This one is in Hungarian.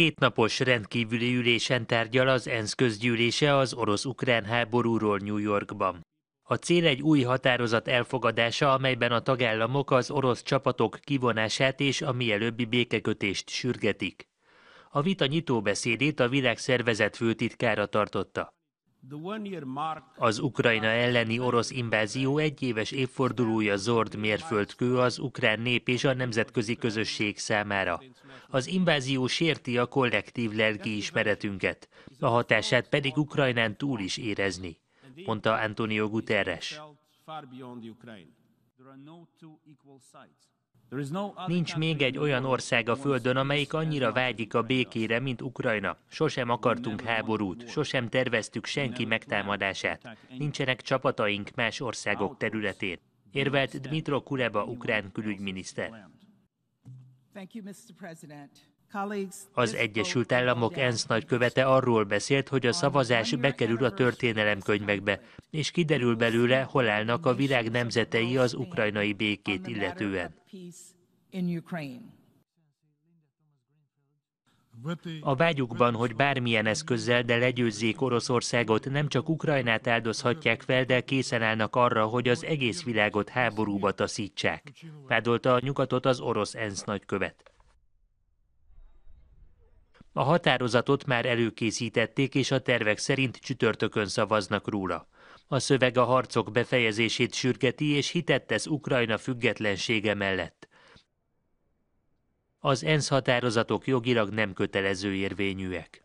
Kétnapos rendkívüli ülésen tárgyal az ENSZ közgyűlése az orosz-ukrán háborúról New Yorkban. A cél egy új határozat elfogadása, amelyben a tagállamok az orosz csapatok kivonását és a mielőbbi békekötést sürgetik. A vita nyitóbeszédét a világszervezet főtitkára tartotta. Az Ukrajna elleni orosz invázió egyéves évfordulója zord mérföldkő az ukrán nép és a nemzetközi közösség számára. Az invázió sérti a kollektív lelki ismeretünket, a hatását pedig Ukrajnán túl is érezni, mondta Antonio Guterres. Nincs még egy olyan ország a Földön, amelyik annyira vágyik a békére, mint Ukrajna. Sosem akartunk háborút, sosem terveztük senki megtámadását. Nincsenek csapataink más országok területén. Érvelt Dmitro Kuleba, ukrán külügyminiszter. Thank you, Mr. President. Az Egyesült Államok ENSZ nagykövete arról beszélt, hogy a szavazás bekerül a történelemkönyvekbe, és kiderül belőle, hol állnak a világ nemzetei az ukrajnai békét illetően. A vágyukban, hogy bármilyen eszközzel, de legyőzzék Oroszországot, nem csak Ukrajnát áldozhatják fel, de készen állnak arra, hogy az egész világot háborúba taszítsák. Vádolta a nyugatot az orosz ENSZ nagykövet. A határozatot már előkészítették, és a tervek szerint csütörtökön szavaznak róla. A szöveg a harcok befejezését sürgeti, és hitet tesz Ukrajna függetlensége mellett. Az ENSZ határozatok jogilag nem kötelező érvényűek.